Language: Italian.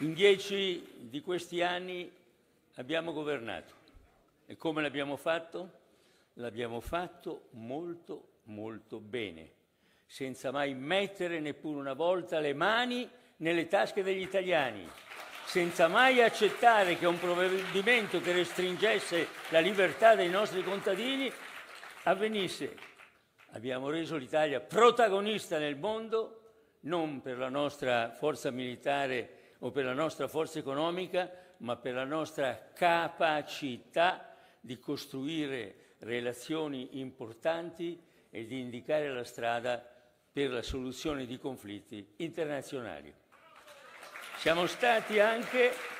In dieci di questi anni abbiamo governato. E come l'abbiamo fatto? L'abbiamo fatto molto, molto bene, senza mai mettere neppure una volta le mani nelle tasche degli italiani, senza mai accettare che un provvedimento che restringesse la libertà dei nostri contadini avvenisse. Abbiamo reso l'Italia protagonista nel mondo, non per la nostra forza militare o per la nostra forza economica, ma per la nostra capacità di costruire relazioni importanti e di indicare la strada per la soluzione di conflitti internazionali. Siamo stati anche